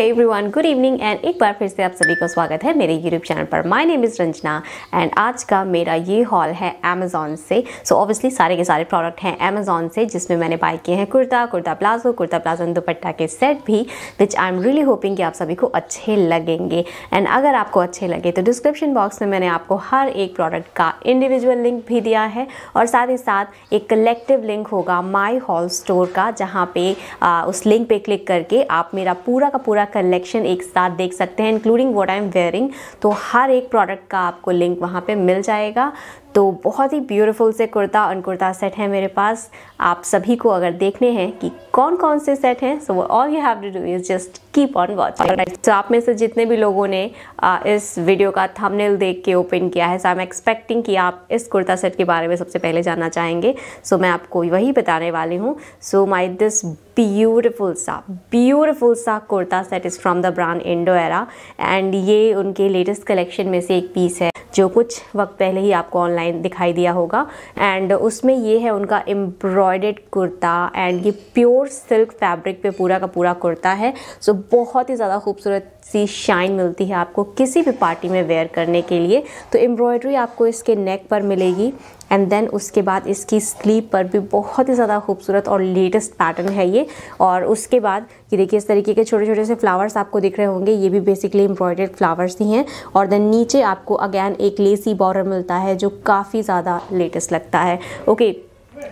everyone good evening and एक बार फिर से आप सभी का स्वागत है मेरे यूट्यूब चैनल पर my name is Ranjana and आज का मेरा ये हॉल है अमेजोन से सो so ऑब्वियसली सारे के सारे प्रोडक्ट हैं अमेजोन से जिसमें मैंने बाय किए हैं कुर्ता कुर्ता प्लाजो कुर्ता प्लाजो दुपट्टा के सेट भी which I am really hoping कि आप सभी को अच्छे लगेंगे एंड अगर आपको अच्छे लगे तो डिस्क्रिप्शन बॉक्स में मैंने आपको हर एक प्रोडक्ट का इंडिविजुअल लिंक भी दिया है और साथ ही साथ एक कलेक्टिव लिंक होगा माई हॉल स्टोर का जहाँ पे आ, उस लिंक पे क्लिक करके आप मेरा पूरा का पूरा कलेक्शन एक साथ देख सकते हैं including what I am wearing तो हर एक प्रोडक्ट का आपको लिंक वहाँ पर मिल जाएगा तो बहुत ही ब्यूटीफुल से कुर्ता और कुर्ता सेट है मेरे पास आप सभी को अगर देखने हैं कि कौन कौन से सेट हैं so all you have to do is just keep on watching तो आप में से जितने भी लोगों ने इस वीडियो का थंबनेल देख के ओपन किया है सो आई एम एक्सपेक्टिंग कि आप इस कुर्ता सेट के बारे में सबसे पहले जानना चाहेंगे सो so, मैं आपको वही बताने वाली हूँ सो माई दिस ब्यूटिफुल सा ब्यूटिफुल सा kurta set is from the brand Indo Era and ये उनके लेटेस्ट कलेक्शन में से एक पीस है जो कुछ वक्त पहले ही आपको ऑनलाइन दिखाई दिया होगा एंड उसमें ये है उनका एम्ब्रॉयडेड कुर्ता एंड ये प्योर सिल्क फैब्रिक पे पूरा का पूरा कुर्ता है सो so, बहुत ही ज़्यादा खूबसूरत सी शाइन मिलती है आपको किसी भी पार्टी में वेयर करने के लिए तो एम्ब्रॉयडरी आपको इसके नेक पर मिलेगी एंड देन उसके बाद इसकी स्लीव पर भी बहुत ही ज़्यादा खूबसूरत और लेटेस्ट पैटर्न है ये और उसके बाद ये देखिए इस तरीके के छोटे छोटे से फ्लावर्स आपको दिख रहे होंगे ये भी बेसिकली एम्ब्रॉयडर्ड फ्लावर्स ही हैं और देन नीचे आपको अगैन एक लेसी बॉर्डर मिलता है जो काफ़ी ज़्यादा लेटेस्ट लगता है ओके okay,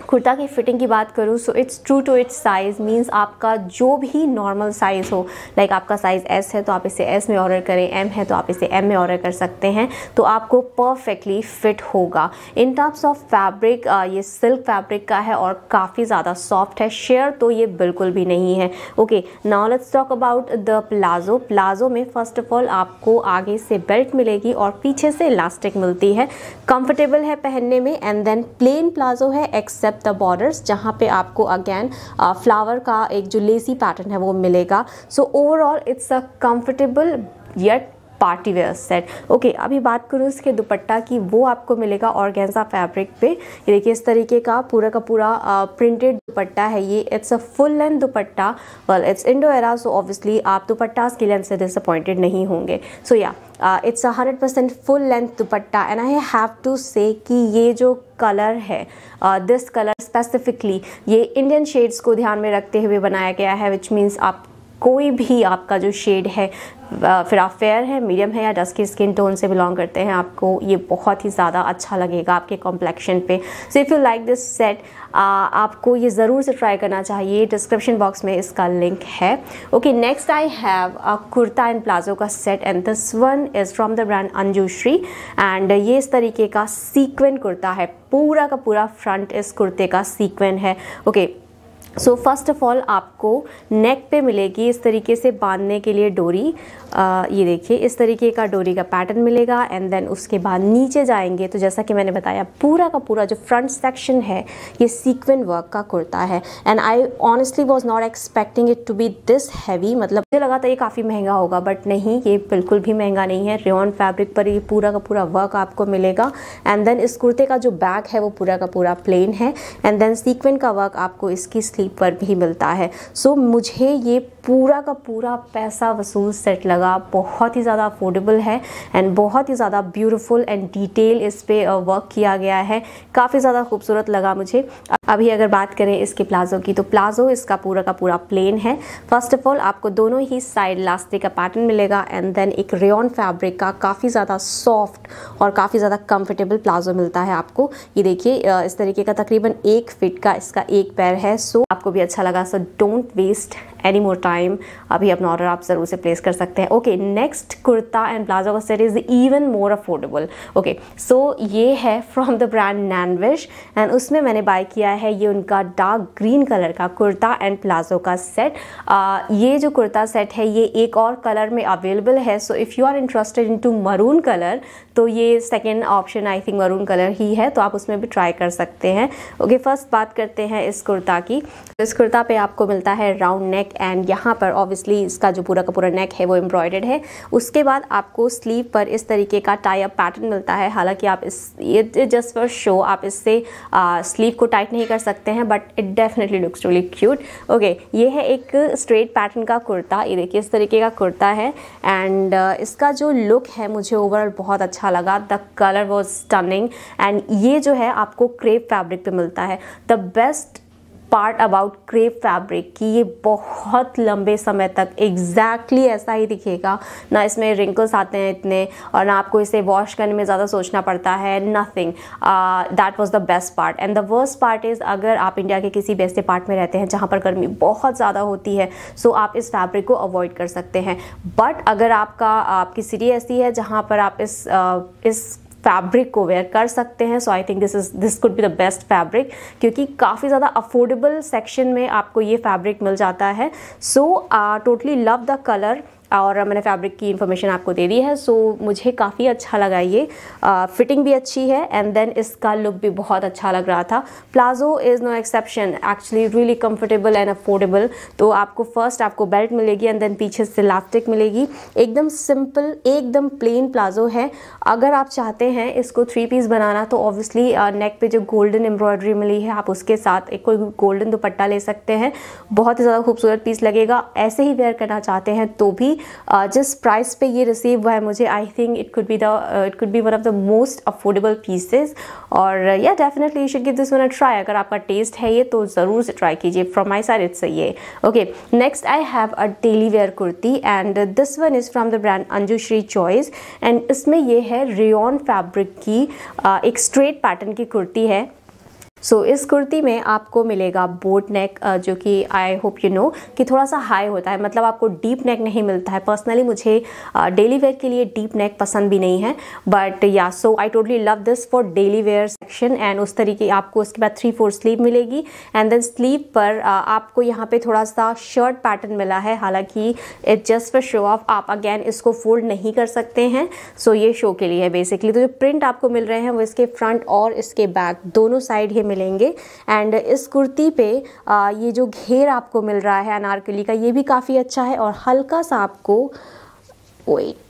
कुर्ता की फिटिंग की बात करूँ so it's true to its size means आपका जो भी नॉर्मल साइज़ हो लाइक like आपका साइज़ एस है तो आप इसे एस में ऑर्डर करें एम है तो आप इसे एम में ऑर्डर कर सकते हैं तो आपको परफेक्टली फिट होगा इन टर्म्स ऑफ फैब्रिक ये सिल्क फैब्रिक का है और काफ़ी ज़्यादा सॉफ्ट है शेयर तो ये बिल्कुल भी नहीं है okay now let's talk about the palazzo palazzo में फ़र्स्ट ऑफ ऑल आपको आगे से बेल्ट मिलेगी और पीछे से इलास्टिक मिलती है कंफर्टेबल है पहनने में एंड देन प्लेन प्लाजो है एक्स एक्सेप्ट द बॉर्डर्स जहाँ पे आपको अगेन फ्लावर uh, का एक जो लेसी पैटर्न है वो मिलेगा so overall it's a comfortable yet party wear set okay अभी बात करूँ इसके दुपट्टा की वो आपको मिलेगा ऑर्गेन्जा फैब्रिक पे ये देखिए इस तरीके का पूरा का पूरा प्रिंटेड दुपट्टा है ये it's a full length dupatta well it's Indo Era so obviously आप दुपट्टा की लेंथ से डिसअपॉइंटेड नहीं होंगे so yeah it's a hundred percent full length dupatta and I have to say कि ये जो कलर है दिस कलर स्पेसिफिकली ये इंडियन शेड्स को ध्यान में रखते हुए बनाया गया है विच मीन्स आप कोई भी आपका जो शेड है फिर आप फेयर है मीडियम है या डस्की स्किन टोन से बिलोंग करते हैं आपको ये बहुत ही ज़्यादा अच्छा लगेगा आपके कॉम्प्लेक्शन पे so if you like this set आपको ये ज़रूर से ट्राई करना चाहिए डिस्क्रिप्शन बॉक्स में इसका लिंक है okay next I have a kurta and palazzo का set and this one is from the brand Anjushree and ये इस तरीके का सीक्वेंट कुर्ता है पूरा का पूरा फ्रंट इस कुर्ते का सीक्वेंट है okay okay, so first of all आपको नेक पे मिलेगी इस तरीके से बांधने के लिए डोरी आ, ये देखिए इस तरीके का डोरी का पैटर्न मिलेगा एंड देन उसके बाद नीचे जाएंगे तो जैसा कि मैंने बताया पूरा का पूरा जो फ्रंट सेक्शन है ये सीक्वेंट वर्क का कुर्ता है and I honestly was not expecting it to be this heavy मतलब मुझे लगा था ये काफ़ी महंगा होगा बट नहीं ये बिल्कुल भी महंगा नहीं है रेन फैब्रिक पर ये पूरा का पूरा वर्क आपको मिलेगा एंड देन इस कुर्ते का जो बैक है वो पूरा का पूरा प्लेन है एंड देन सीक्वेंट का वर्क आपको इसकी स्लीव गाड़ी पर भी मिलता है सो मुझे ये पूरा का पूरा पैसा वसूल सेट लगा बहुत ही ज़्यादा अफोर्डेबल है एंड बहुत ही ज़्यादा ब्यूटीफुल एंड डिटेल इस पर वर्क किया गया है काफ़ी ज़्यादा खूबसूरत लगा मुझे अभी अगर बात करें इसके प्लाजो की तो प्लाजो इसका पूरा का पूरा प्लेन है फर्स्ट ऑफ ऑल आपको दोनों ही साइड लास्टिक का पैटर्न मिलेगा एंड देन एक रेन फैब्रिक का काफ़ी ज़्यादा सॉफ्ट और काफ़ी ज़्यादा कंफर्टेबल प्लाजो मिलता है आपको ये देखिए इस तरीके का तकरीबन एक फिट का इसका एक पैर है सो आपको भी अच्छा लगा so don't waste any more time अभी अपना ऑर्डर आप ज़रूर से प्लेस कर सकते हैं okay next kurta and palazzo का set is even more affordable okay so ये है from the brand Nainvish and उसमें मैंने बाय किया है ये उनका डार्क ग्रीन कलर का कुर्ता एंड प्लाजो का सेट ये जो कुर्ता सेट है ये एक और कलर में अवेलेबल है so if you are interested in to maroon colour तो ये second option I think maroon colour ही है तो आप उसमें भी ट्राई कर सकते हैं ओके okay, फर्स्ट बात करते हैं इस कुर्ता की तो इस कुर्ता पे आपको मिलता है राउंड नेक नेक एंड यहाँ पर ऑब्वियसली इसका जो पूरा का पूरा नेक है वो एम्ब्रॉयडर्ड है उसके बाद आपको स्लीव पर इस तरीके का टाई अप पैटर्न मिलता है हालांकि आप इस ये जस्ट फॉर शो आप इससे स्लीव को टाइट नहीं कर सकते हैं but it definitely looks really cute okay ये है एक स्ट्रेट पैटर्न का कुर्ता ये देखिए इस तरीके का कुर्ता है एंड uh, इसका जो लुक है मुझे ओवरऑल बहुत अच्छा लगा the colour was stunning and ये जो है आपको क्रेप फैब्रिक पे मिलता है the best part about crepe fabric कि ये बहुत लंबे समय तक एग्जैक्टली exactly ऐसा ही दिखेगा ना इसमें रिंकल्स आते हैं इतने और ना आपको इसे वॉश करने में ज़्यादा सोचना पड़ता है nothing that was the best part and the worst part is अगर आप इंडिया के किसी बेस्ट पार्ट में रहते हैं जहाँ पर गर्मी बहुत ज़्यादा होती है सो आप इस फैब्रिक को अवॉइड कर सकते हैं बट अगर आपका आपकी सिटी ऐसी है जहाँ पर आप इस uh, इस फैब्रिक को वेयर कर सकते हैं so I think this is this could be the best fabric क्योंकि काफ़ी ज़्यादा अफोर्डेबल सेक्शन में आपको ये फैब्रिक मिल जाता है so totally love the colour और मैंने फैब्रिक की इन्फॉर्मेशन आपको दे दी है सो so, मुझे काफ़ी अच्छा लगा ये फिटिंग भी अच्छी है एंड देन इसका लुक भी बहुत अच्छा लग रहा था palazzo is no exception actually really comfortable and affordable तो आपको फर्स्ट आपको बेल्ट मिलेगी एंड देन पीछे से लास्टिक मिलेगी एकदम सिंपल एकदम प्लेन प्लाजो है अगर आप चाहते हैं इसको थ्री पीस बनाना तो ऑब्वियसली नेक पे जो गोल्डन एम्ब्रॉयडरी मिली है आप उसके साथ एक कोई गोल्डन दुपट्टा ले सकते हैं बहुत ही ज़्यादा खूबसूरत पीस लगेगा ऐसे ही वेयर करना चाहते हैं तो भी Uh, जिस प्राइस पे ये रिसीव हुआ है मुझे I think it could be the it could be one of the most affordable pieces और yeah definitely you should give this one a try अगर आपका टेस्ट है ये तो ज़रूर से ट्राई कीजिए फ्रॉम माई साइड इट्स ये okay next I have a daily wear kurti and this one is from the brand Anjushree choice and इसमें ये है रेन फैब्रिक की uh, एक स्ट्रेट पैटर्न की कुर्ती है सो so, इस कुर्ती में आपको मिलेगा बोट नेक जो कि आई होप यू नो कि थोड़ा सा हाई होता है मतलब आपको डीप नेक नहीं मिलता है पर्सनली मुझे डेली वेयर के लिए डीप नेक पसंद भी नहीं है but yeah so I totally love this for daily wear section and उस तरीके आपको उसके बाद थ्री फोर स्लीव मिलेगी एंड देन स्लीव पर आपको यहाँ पे थोड़ा सा शर्ट पैटर्न मिला है हालांकि it just for show off आप अगेन इसको फोल्ड नहीं कर सकते हैं सो so ये शो के लिए है बेसिकली तो जो प्रिंट आपको मिल रहे हैं वो इसके फ्रंट और इसके बैक दोनों साइड ही मिलेंगे एंड इस कुर्ती पे ये जो घेर आपको मिल रहा है अनारकली का ये भी काफ़ी अच्छा है और हल्का सा आपको वेट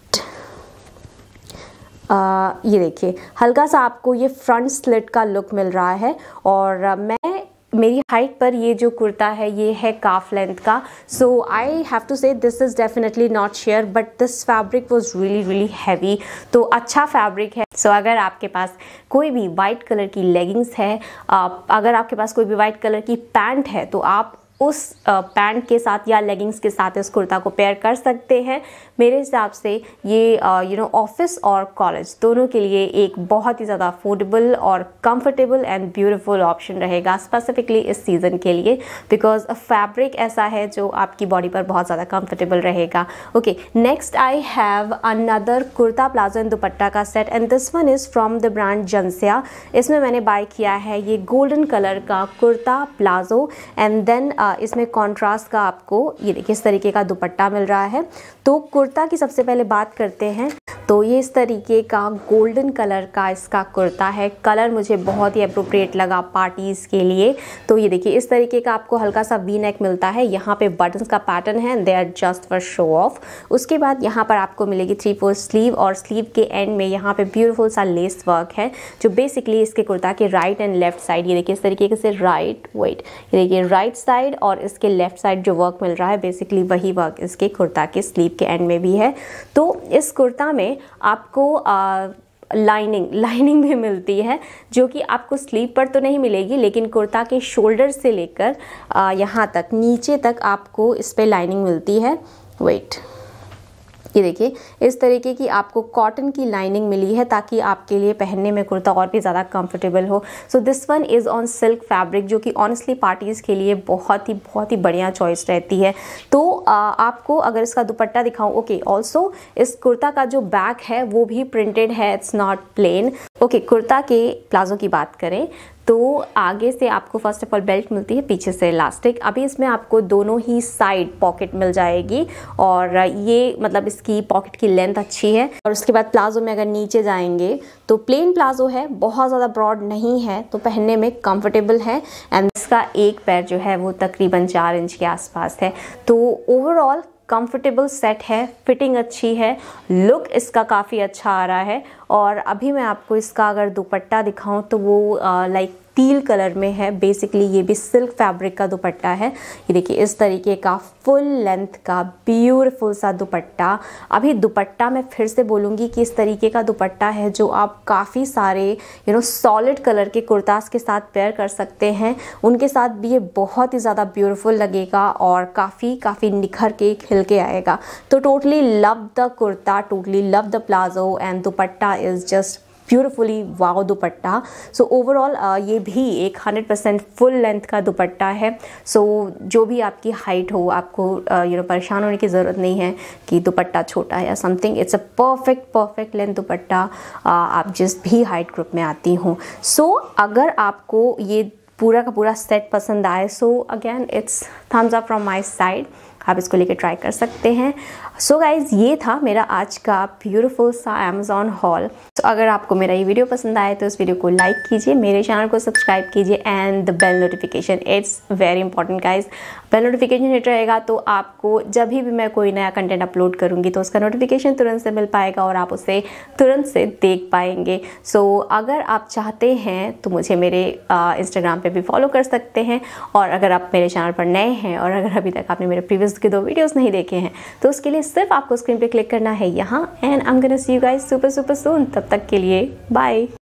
आ, ये देखिए हल्का सा आपको ये फ्रंट स्लिट का लुक मिल रहा है और मैं मेरी हाइट पर ये जो कुर्ता है ये है काफ लेंथ का so I have to say this is definitely not sheer but this fabric was really really heavy तो अच्छा फैब्रिक है सो so, अगर आपके पास कोई भी वाइट कलर की लेगिंग्स है अगर आपके पास कोई भी वाइट कलर की पैंट है तो आप उस पैंट के साथ या लेगिंग्स के साथ इस कुर्ता को पेयर कर सकते हैं मेरे हिसाब से ये यू नो ऑफिस और कॉलेज दोनों के लिए एक बहुत ही ज़्यादा अफोर्डेबल और कंफर्टेबल एंड ब्यूटीफुल ऑप्शन रहेगा स्पेसिफिकली इस सीज़न के लिए बिकॉज फैब्रिक ऐसा है जो आपकी बॉडी पर बहुत ज़्यादा कंफर्टेबल रहेगा okay next I have another kurta palazzo and dupatta का set and this one is from the brand Janasya इसमें मैंने बाय किया है ये गोल्डन कलर का कुर्ता प्लाजो एंड देन इसमें कॉन्ट्रास्ट का आपको ये देखिए इस तरीके का दुपट्टा मिल रहा है तो कुर्ता की सबसे पहले बात करते हैं तो ये इस तरीके का गोल्डन कलर का इसका कुर्ता है कलर मुझे बहुत ही अप्रोप्रिएट लगा पार्टीज़ के लिए तो ये देखिए इस तरीके का आपको हल्का सा वी नेक मिलता है यहाँ पे बटन का पैटर्न है they are just for show off उसके बाद यहाँ पर आपको मिलेगी थ्री फोर स्लीव और स्लीव के एंड में यहाँ पे ब्यूटीफुल सा लेस वर्क है जो बेसिकली इसके कुर्ता के राइट एंड लेफ्ट साइड ये देखिए इस तरीके से राइट वेट ये देखिए राइट साइड और इसके लेफ्ट साइड जो वर्क मिल रहा है बेसिकली वही वर्क इसके कुर्ता के स्लीव के एंड में भी है तो इस कुर्ता में आपको आ, लाइनिंग लाइनिंग भी मिलती है जो कि आपको स्लीव पर तो नहीं मिलेगी लेकिन कुर्ता के शोल्डर से लेकर यहाँ तक नीचे तक आपको इस पर लाइनिंग मिलती है वेट ये देखिए इस तरीके की आपको कॉटन की लाइनिंग मिली है ताकि आपके लिए पहनने में कुर्ता और भी ज़्यादा कंफर्टेबल हो so this one is on silk fabric जो कि ऑनेस्टली पार्टीज़ के लिए बहुत ही बहुत ही बढ़िया चॉइस रहती है तो आ, आपको अगर इसका दुपट्टा दिखाऊँ ओके ऑल्सो इस कुर्ता का जो बैक है वो भी प्रिंटेड है it's not plain okay kurta के प्लाजो की बात करें तो आगे से आपको फर्स्ट ऑफ ऑल बेल्ट मिलती है पीछे से इलास्टिक अभी इसमें आपको दोनों ही साइड पॉकेट मिल जाएगी और ये मतलब इसकी पॉकेट की लेंथ अच्छी है और उसके बाद प्लाजो में अगर नीचे जाएंगे तो प्लेन प्लाजो है बहुत ज़्यादा ब्रॉड नहीं है तो पहनने में कम्फर्टेबल है एंड इसका एक पैर जो है वो तकरीबन चार इंच के आसपास है तो ओवरऑल कंफर्टेबल सेट है फिटिंग अच्छी है लुक इसका काफ़ी अच्छा आ रहा है और अभी मैं आपको इसका अगर दुपट्टा दिखाऊं तो वो लाइक teal कलर में है बेसिकली ये भी सिल्क फैब्रिक का दुपट्टा है ये देखिए इस तरीके का फुल लेंथ का ब्यूटिफुल सा दुपट्टा अभी दुपट्टा मैं फिर से बोलूँगी कि इस तरीके का दुपट्टा है जो आप काफ़ी सारे यू नो सॉलिड कलर के कुर्ताज़ के साथ पेयर कर सकते हैं उनके साथ भी ये बहुत ही ज़्यादा ब्यूटिफुल लगेगा और काफ़ी काफ़ी निखर के खिल के आएगा तो totally love the kurta totally love the palazzo and dupatta is just beautifully wow dupatta so overall uh, ये भी एक हंड्रेड परसेंट फुल लेंथ का दुपट्टा है सो so, जो भी आपकी हाइट हो आपको यू uh, नो परेशान होने की ज़रूरत नहीं है कि दुपट्टा छोटा है या something it's a perfect perfect length dupatta uh, आप जिस भी हाइट ग्रुप में आती हूँ सो so, अगर आपको ये पूरा का पूरा सेट पसंद आए so again it's thumbs up from my side आप इसको लेके ट्राई कर सकते हैं सो so गाइज़ ये था मेरा आज का ब्यूटीफुल सा अमेजोन हॉल तो अगर आपको मेरा ये वीडियो पसंद आए तो इस वीडियो को लाइक कीजिए मेरे चैनल को सब्सक्राइब कीजिए and the bell notification it's very important guys bell notification hit रहेगा तो आपको जब भी मैं कोई नया कंटेंट अपलोड करूँगी तो उसका नोटिफिकेशन तुरंत से मिल पाएगा और आप उसे तुरंत से देख पाएंगे सो so, अगर आप चाहते हैं तो मुझे मेरे इंस्टाग्राम पर भी फॉलो कर सकते हैं और अगर आप मेरे चैनल पर नए हैं और अगर अभी तक आपने मेरे प्रीवियस के दो वीडियोज़ नहीं देखे हैं तो उसके लिए सिर्फ आपको स्क्रीन पर क्लिक करना है यहाँ and I am gonna see you guys super super soon तब तब तक के लिए बाय